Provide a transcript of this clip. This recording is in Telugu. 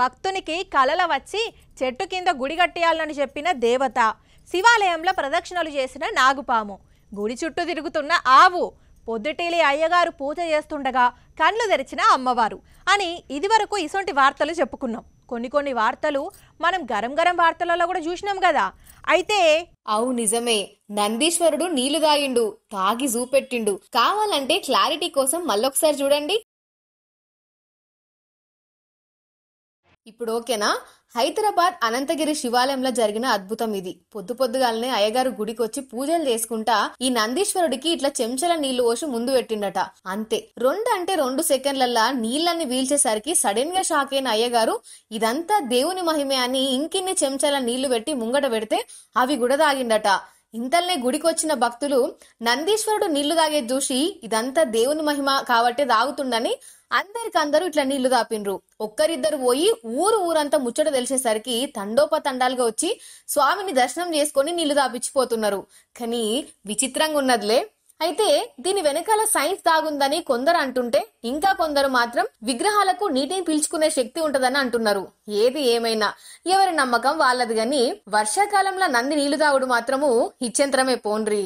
భక్తునికి కలల వచ్చి చెట్టు కింద గుడి కట్టేయాలని చెప్పిన దేవత శివాలయంలో ప్రదక్షిణలు చేసిన నాగుపాము గుడి చుట్టూ తిరుగుతున్న ఆవు పొద్దుటేలి అయ్యగారు పూజ చేస్తుండగా కండ్లు తెరిచిన అమ్మవారు అని ఇదివరకు ఇసొంటి వార్తలు చెప్పుకున్నాం కొన్ని కొన్ని వార్తలు మనం గరం గరం వార్తలలో కూడా చూసినాం కదా అయితే అవు నిజమే నందీశ్వరుడు నీళ్లు దాయిండు తాగి జూపెట్టిండు కావాలంటే క్లారిటీ కోసం మళ్ళొకసారి చూడండి ఇప్పుడు ఓకేనా హైదరాబాద్ అనంతగిరి శివాలయంలో జరిగిన అద్భుతం ఇది పొద్దు పొద్దుగాలనే అయ్యగారు గుడికి వచ్చి పూజలు చేసుకుంటా ఈ నందీశ్వరుడికి ఇట్లా చెంచల నీళ్లు పోసి ముందు పెట్టిండట అంతే రెండు అంటే రెండు సెకండ్లల్లా నీళ్ళని వీల్చేసరికి సడన్ గా షాక్ అయిన అయ్యగారు ఇదంతా దేవుని మహిమే అని ఇంకిన్ని చెంచాల నీళ్లు పెట్టి ముంగట పెడితే అవి కూడా తాగిండట ఇంతల్నే గుడికొచ్చిన భక్తులు నందీశ్వరుడు నీళ్లు తాగే చూసి ఇదంతా దేవుని మహిమ కాబట్టి తాగుతుండని అందరికందరూ ఇట్లా నీళ్లు దాపిండ్రు ఒక్కరిద్దరు పోయి ఊరు ఊరంతా ముచ్చట తెలిసేసరికి తండోపతండాలుగా వచ్చి స్వామిని దర్శనం చేసుకుని నీళ్లు దాపించిపోతున్నారు కానీ విచిత్రంగా ఉన్నదిలే అయితే దీని వెనకాల సైన్స్ దాగుందని కొందరు అంటుంటే ఇంకా కొందరు మాత్రం విగ్రహాలకు నీటిని పీల్చుకునే శక్తి ఉంటదని అంటున్నారు ఏది ఏమైనా ఎవరి నమ్మకం వాళ్ళది గాని వర్షాకాలంలో నంది నీళ్లు తాగుడు మాత్రము ఇచ్చంతరమే పోన్రి